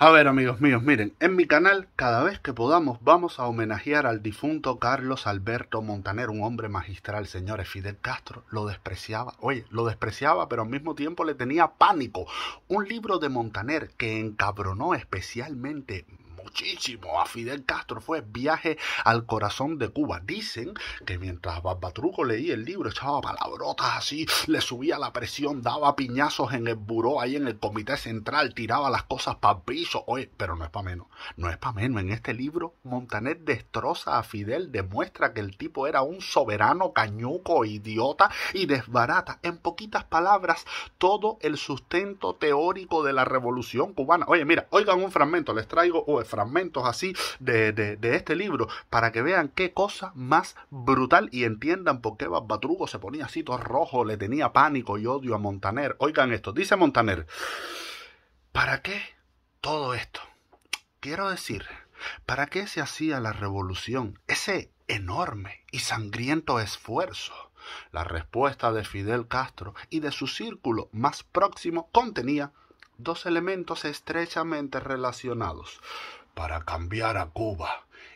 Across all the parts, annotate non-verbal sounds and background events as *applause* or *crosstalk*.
A ver amigos míos, miren, en mi canal cada vez que podamos vamos a homenajear al difunto Carlos Alberto Montaner, un hombre magistral, señores. Fidel Castro lo despreciaba, oye, lo despreciaba, pero al mismo tiempo le tenía pánico. Un libro de Montaner que encabronó especialmente muchísimo a Fidel Castro fue Viaje al corazón de Cuba. Dicen que mientras Barbatruco leía el libro, echaba palabrotas así, le subía la presión, daba piñazos en el buró, ahí en el comité central, tiraba las cosas para el piso. Oye, pero no es para menos, no es para menos. En este libro, Montaner destroza a Fidel, demuestra que el tipo era un soberano cañuco, idiota y desbarata, en poquitas palabras, todo el sustento teórico de la revolución cubana. Oye, mira, oigan un fragmento, les traigo fragmentos así de, este libro para que vean qué cosa más brutal y entiendan por qué Batrugo se ponía así todo rojo, le tenía pánico y odio a Montaner. Oigan esto, dice Montaner, ¿para qué todo esto? Quiero decir, ¿para qué se hacía la revolución? Ese enorme y sangriento esfuerzo. La respuesta de Fidel Castro y de su círculo más próximo contenía dos elementos estrechamente relacionados para cambiar a Cuba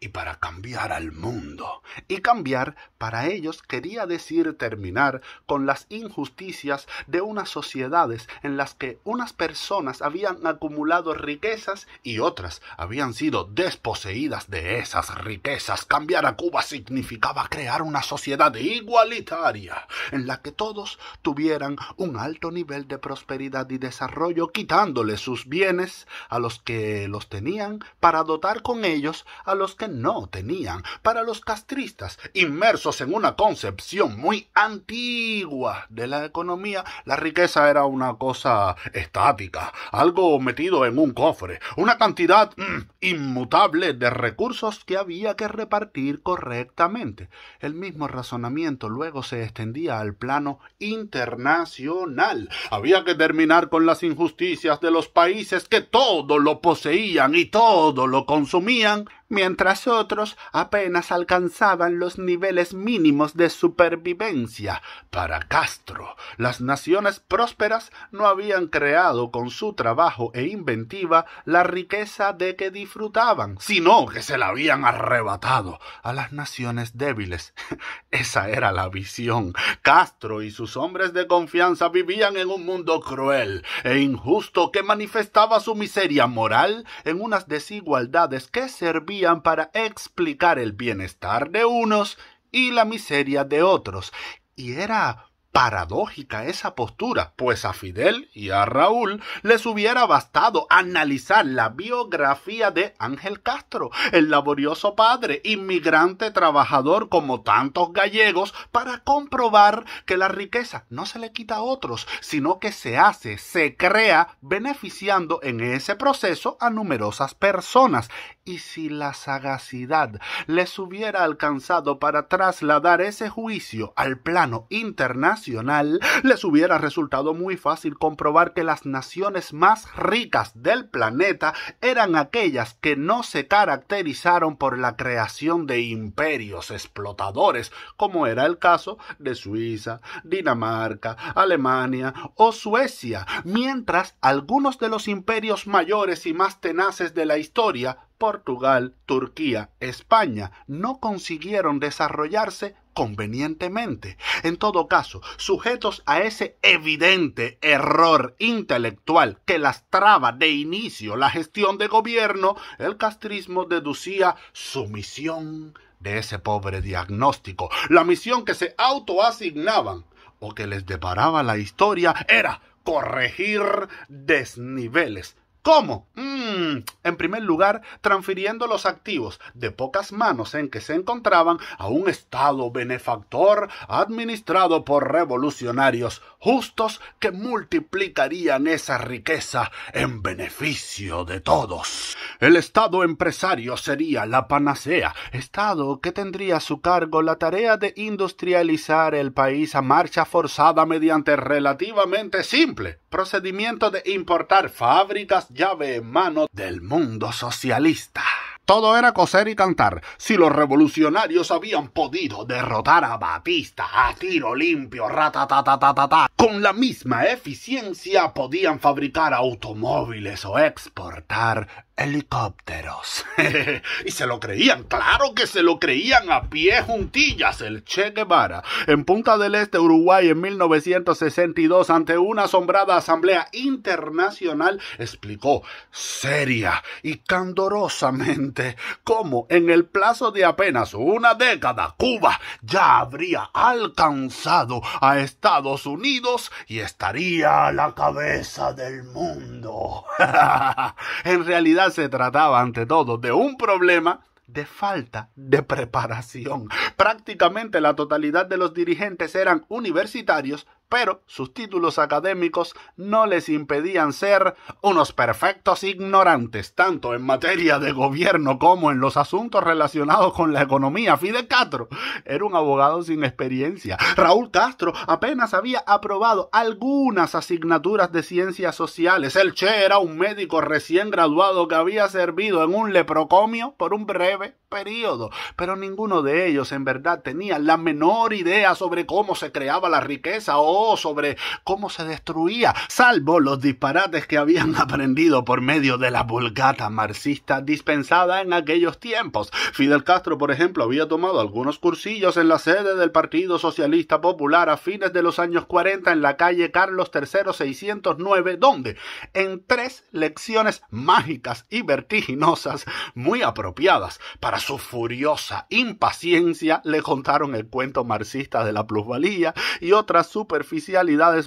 y para cambiar al mundo. Y cambiar para ellos quería decir terminar con las injusticias de unas sociedades en las que unas personas habían acumulado riquezas y otras habían sido desposeídas de esas riquezas. Cambiar a Cuba significaba crear una sociedad igualitaria en la que todos tuvieran un alto nivel de prosperidad y desarrollo, quitándole sus bienes a los que los tenían para dotar con ellos a los que no tenían para los castristas, inmersos en una concepción muy antigua de la economía, la riqueza era una cosa estática, algo metido en un cofre, una cantidad mm, inmutable de recursos que había que repartir correctamente. El mismo razonamiento luego se extendía al plano internacional. Había que terminar con las injusticias de los países que todo lo poseían y todo lo consumían mientras otros apenas alcanzaban los niveles mínimos de supervivencia. Para Castro, las naciones prósperas no habían creado con su trabajo e inventiva la riqueza de que disfrutaban, sino que se la habían arrebatado a las naciones débiles. *laughs* Esa era la visión. Castro y sus hombres de confianza vivían en un mundo cruel e injusto que manifestaba su miseria moral en unas desigualdades que servían para explicar el bienestar de unos y la miseria de otros. Y era paradójica esa postura, pues a Fidel y a Raúl les hubiera bastado analizar la biografía de Ángel Castro, el laborioso padre, inmigrante trabajador como tantos gallegos, para comprobar que la riqueza no se le quita a otros, sino que se hace, se crea, beneficiando en ese proceso a numerosas personas y si la sagacidad les hubiera alcanzado para trasladar ese juicio al plano internacional, les hubiera resultado muy fácil comprobar que las naciones más ricas del planeta eran aquellas que no se caracterizaron por la creación de imperios explotadores, como era el caso de Suiza, Dinamarca, Alemania o Suecia, mientras algunos de los imperios mayores y más tenaces de la historia Portugal, Turquía, España no consiguieron desarrollarse convenientemente. En todo caso, sujetos a ese evidente error intelectual que lastraba de inicio la gestión de gobierno, el castrismo deducía su misión de ese pobre diagnóstico. La misión que se autoasignaban o que les deparaba la historia era corregir desniveles ¿Cómo? Mm, en primer lugar, transfiriendo los activos de pocas manos en que se encontraban a un Estado benefactor administrado por revolucionarios justos que multiplicarían esa riqueza en beneficio de todos. El Estado empresario sería la panacea, Estado que tendría a su cargo la tarea de industrializar el país a marcha forzada mediante relativamente simple procedimiento de importar fábricas llave en mano del mundo socialista. Todo era coser y cantar. Si los revolucionarios habían podido derrotar a Batista a tiro limpio, ratatatatata, con la misma eficiencia podían fabricar automóviles o exportar helicópteros. *laughs* y se lo creían, claro que se lo creían a pie juntillas el Che Guevara. En Punta del Este, Uruguay, en 1962, ante una asombrada asamblea internacional, explicó seria y candorosamente cómo en el plazo de apenas una década Cuba ya habría alcanzado a Estados Unidos y estaría a la cabeza del mundo. *laughs* en realidad se trataba ante todo de un problema de falta de preparación. Prácticamente la totalidad de los dirigentes eran universitarios pero sus títulos académicos no les impedían ser unos perfectos ignorantes, tanto en materia de gobierno como en los asuntos relacionados con la economía. Fidel Castro era un abogado sin experiencia. Raúl Castro apenas había aprobado algunas asignaturas de ciencias sociales. El Che era un médico recién graduado que había servido en un leprocomio por un breve periodo, pero ninguno de ellos en verdad tenía la menor idea sobre cómo se creaba la riqueza o sobre cómo se destruía, salvo los disparates que habían *laughs* aprendido por medio de la vulgata marxista dispensada en aquellos tiempos. Fidel Castro, por ejemplo, había tomado algunos cursillos en la sede del Partido Socialista Popular a fines de los años 40 en la calle Carlos III 609, donde en tres lecciones mágicas y vertiginosas, muy apropiadas para su furiosa impaciencia, le contaron el cuento marxista de la plusvalía y otras super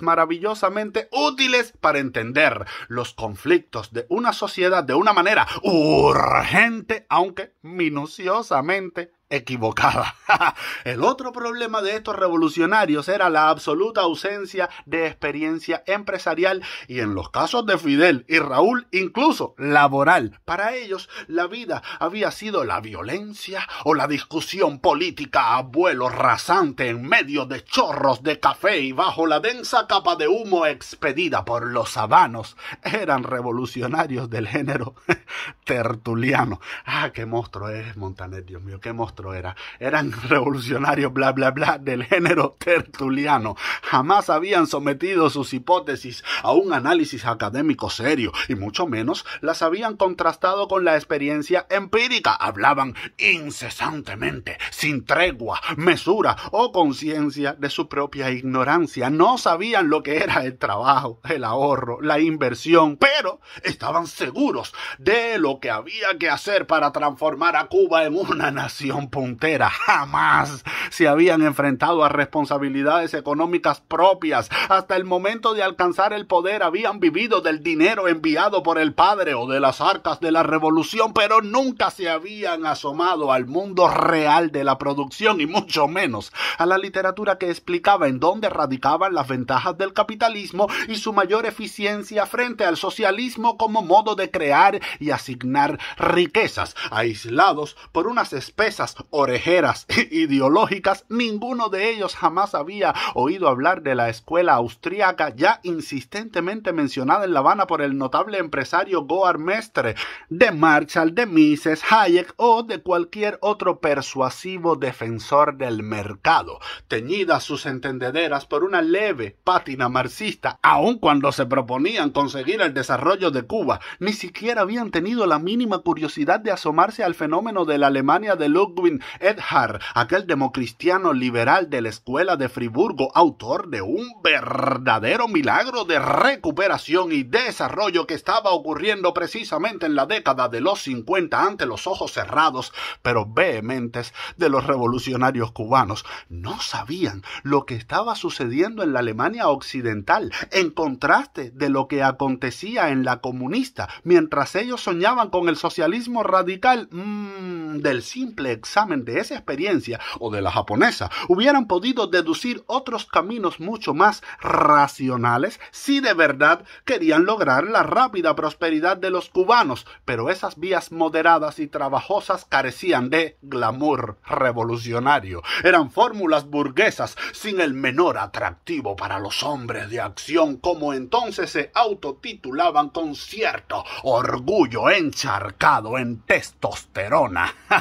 maravillosamente útiles para entender los conflictos de una sociedad de una manera urgente, aunque minuciosamente equivocada. *laughs* El otro problema de estos revolucionarios era la absoluta ausencia de experiencia empresarial y en los casos de Fidel y Raúl incluso laboral. Para ellos la vida había sido la violencia o la discusión política a vuelo rasante en medio de chorros de café y bajo la densa capa de humo expedida por los sabanos. Eran revolucionarios del género *laughs* tertuliano. Ah, qué monstruo es Montaner, Dios mío, qué monstruo eran *laughs* revolucionarios, bla, bla, bla, del género tertuliano. Jamás habían sometido sus hipótesis a un análisis académico serio y mucho menos las habían contrastado con la experiencia empírica. Hablaban incesantemente, sin tregua, mesura o conciencia de su propia ignorancia. No sabían lo que era el trabajo, el ahorro, la inversión, pero estaban seguros de lo que había que hacer para transformar a Cuba en una nación puntera jamás se habían enfrentado a responsabilidades económicas propias. Hasta el momento de alcanzar el poder habían vivido del dinero enviado por el padre o de las arcas de la revolución, pero nunca se habían asomado al mundo real de la producción y mucho menos a la literatura que explicaba en dónde radicaban las ventajas del capitalismo y su mayor eficiencia frente al socialismo como modo de crear y asignar riquezas, aislados por unas espesas orejeras *laughs* ideológicas, ninguno de ellos jamás había oído hablar de la escuela austríaca ya insistentemente mencionada en La Habana por el notable empresario Goar Mestre, de Marshall, de Mises, Hayek o de cualquier otro persuasivo defensor del mercado. Teñidas sus entendederas por una leve pátina marxista, aun cuando se proponían conseguir el desarrollo de Cuba, ni siquiera habían tenido la mínima curiosidad de asomarse al fenómeno de la Alemania de Ludwig Ed aquel democristiano liberal de la escuela de Friburgo, autor de un verdadero milagro de recuperación y desarrollo que estaba ocurriendo precisamente en la década de los 50 ante los ojos cerrados, pero vehementes, de los revolucionarios cubanos. No sabían lo que estaba sucediendo en la Alemania occidental, en contraste de lo que acontecía en la comunista, mientras ellos soñaban con el socialismo radical mm, del simple examen de esa experiencia o de la japonesa, hubieran podido deducir otros caminos mucho más racionales si de verdad querían lograr la rápida prosperidad de los cubanos, pero esas vías moderadas y trabajosas carecían de glamour revolucionario. Eran fórmulas burguesas sin el menor atractivo para los hombres de acción, como entonces se autotitulaban con cierto orgullo encharcado en testosterona. *laughs*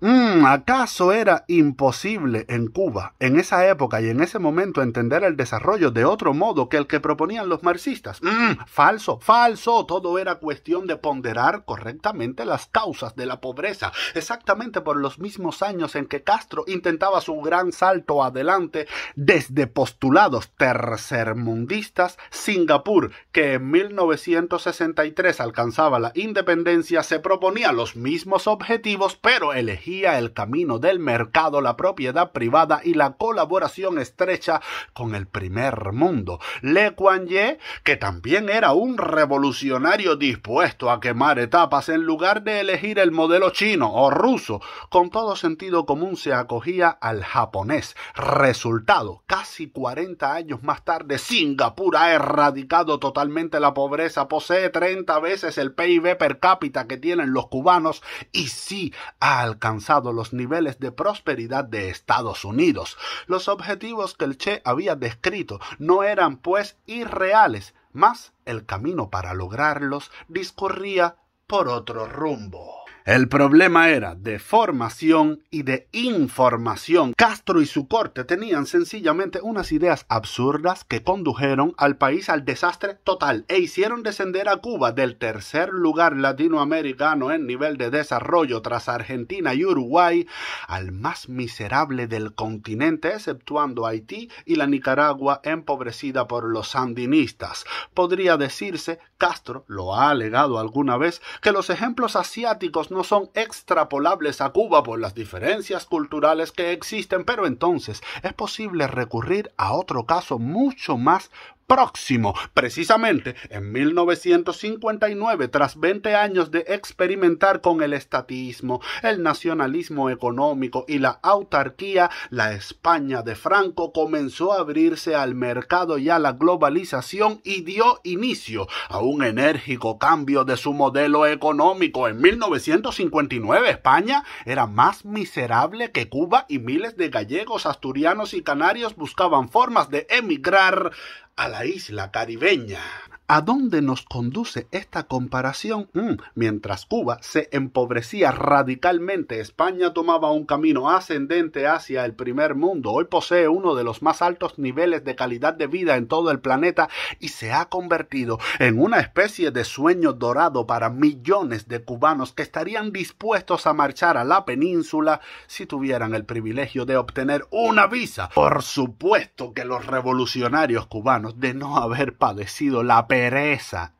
Mm, ¿Acaso era imposible en Cuba, en esa época y en ese momento, entender el desarrollo de otro modo que el que proponían los marxistas? Mm, falso, falso. Todo era cuestión de ponderar correctamente las causas de la pobreza, exactamente por los mismos años en que Castro intentaba su gran salto adelante desde postulados tercermundistas, Singapur, que en 1963 alcanzaba la independencia, se proponía los mismos objetivos, pero elegía el camino del mercado, la propiedad privada y la colaboración estrecha con el primer mundo. Le Kuan Ye, que también era un revolucionario dispuesto a quemar etapas en lugar de elegir el modelo chino o ruso, con todo sentido común se acogía al japonés. Resultado, casi 40 años más tarde, Singapur ha erradicado totalmente la pobreza, posee 30 veces el PIB per cápita que tienen los cubanos y sí ha alcanzado los niveles de prosperidad de Estados Unidos. Los objetivos que el Che había descrito no eran pues irreales, mas el camino para lograrlos discurría por otro rumbo. El problema era de formación y de información. Castro y su corte tenían sencillamente unas ideas absurdas que condujeron al país al desastre total e hicieron descender a Cuba del tercer lugar latinoamericano en nivel de desarrollo tras Argentina y Uruguay al más miserable del continente, exceptuando Haití y la Nicaragua empobrecida por los sandinistas. Podría decirse, Castro lo ha alegado alguna vez, que los ejemplos asiáticos no son extrapolables a Cuba por las diferencias culturales que existen, pero entonces es posible recurrir a otro caso mucho más próximo. Precisamente en 1959, tras 20 años de experimentar con el estatismo, el nacionalismo económico y la autarquía, la España de Franco comenzó a abrirse al mercado y a la globalización y dio inicio a un enérgico cambio de su modelo económico. En 1959, España era más miserable que Cuba y miles de gallegos, asturianos y canarios buscaban formas de emigrar a la isla caribeña. ¿A dónde nos conduce esta comparación? Mm, mientras Cuba se empobrecía radicalmente, España tomaba un camino ascendente hacia el primer mundo. Hoy posee uno de los más altos niveles de calidad de vida en todo el planeta y se ha convertido en una especie de sueño dorado para millones de cubanos que estarían dispuestos a marchar a la península si tuvieran el privilegio de obtener una visa. Por supuesto que los revolucionarios cubanos, de no haber padecido la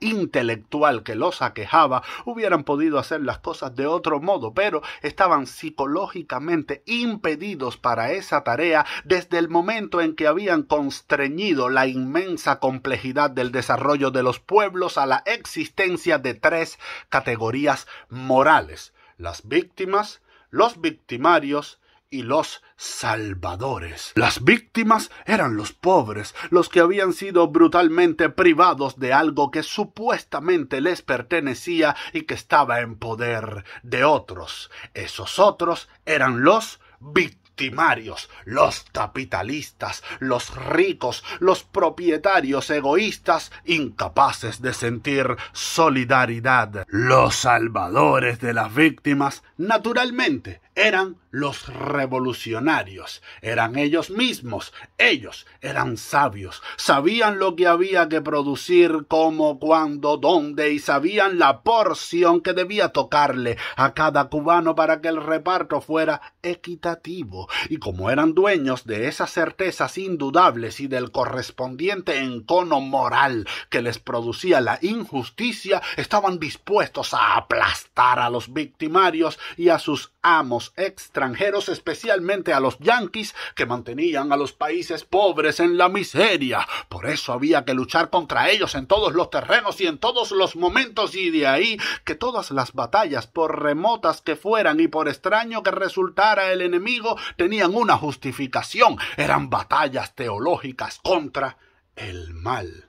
intelectual que los aquejaba, hubieran podido hacer las cosas de otro modo, pero estaban psicológicamente impedidos para esa tarea desde el momento en que habían constreñido la inmensa complejidad del desarrollo de los pueblos a la existencia de tres categorías morales, las víctimas, los victimarios y los salvadores. Las víctimas eran los pobres, los que habían sido brutalmente privados de algo que supuestamente les pertenecía y que estaba en poder de otros. Esos otros eran los victimarios, los capitalistas, los ricos, los propietarios egoístas incapaces de sentir solidaridad. Los salvadores de las víctimas, naturalmente, eran los revolucionarios, eran ellos mismos, ellos eran sabios, sabían lo que había que producir, cómo, cuándo, dónde y sabían la porción que debía tocarle a cada cubano para que el reparto fuera equitativo. Y como eran dueños de esas certezas indudables y del correspondiente encono moral que les producía la injusticia, estaban dispuestos a aplastar a los victimarios y a sus amos extranjeros, especialmente a los yanquis, que mantenían a los países pobres en la miseria. Por eso había que luchar contra ellos en todos los terrenos y en todos los momentos, y de ahí que todas las batallas, por remotas que fueran y por extraño que resultara el enemigo, tenían una justificación. Eran batallas teológicas contra el mal.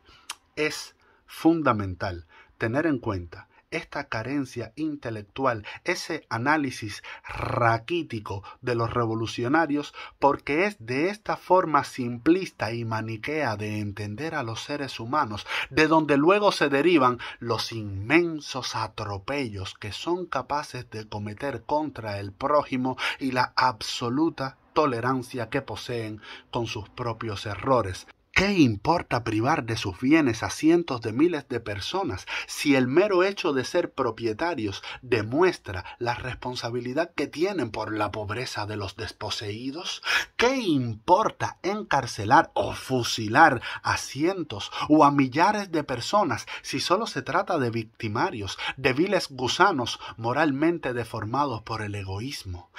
Es fundamental tener en cuenta esta carencia intelectual, ese análisis raquítico de los revolucionarios, porque es de esta forma simplista y maniquea de entender a los seres humanos, de donde luego se derivan los inmensos atropellos que son capaces de cometer contra el prójimo y la absoluta tolerancia que poseen con sus propios errores. ¿Qué importa privar de sus bienes a cientos de miles de personas si el mero hecho de ser propietarios demuestra la responsabilidad que tienen por la pobreza de los desposeídos? ¿Qué importa encarcelar o fusilar a cientos o a millares de personas si solo se trata de victimarios, de viles gusanos moralmente deformados por el egoísmo?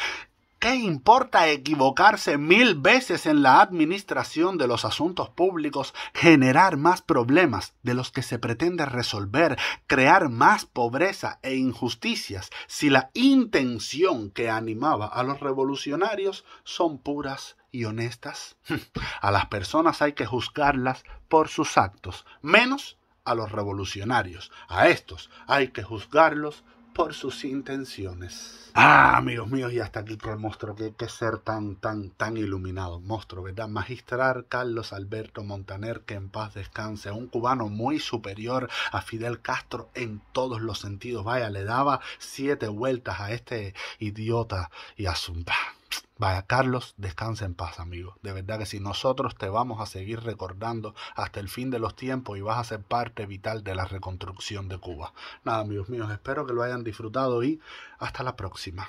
¿Qué importa equivocarse mil veces en la administración de los asuntos públicos, generar más problemas de los que se pretende resolver, crear más pobreza e injusticias, si la intención que animaba a los revolucionarios son puras y honestas? *laughs* A las personas hay que juzgarlas por sus actos, menos a los revolucionarios. A estos hay que juzgarlos por sus intenciones. Ah, amigos míos, y hasta aquí que monstruo, que, que ser tan, tan, tan iluminado. Monstruo, ¿verdad? Magistrar Carlos Alberto Montaner, que en paz descanse. Un cubano muy superior a Fidel Castro en todos los sentidos. Vaya, le daba siete vueltas a este idiota y a Zumba. Vaya, Carlos, descansa en paz, amigo. De verdad que si nosotros te vamos a seguir recordando hasta el fin de los tiempos y vas a ser parte vital de la reconstrucción de Cuba. Nada, amigos míos, espero que lo hayan disfrutado y hasta la próxima.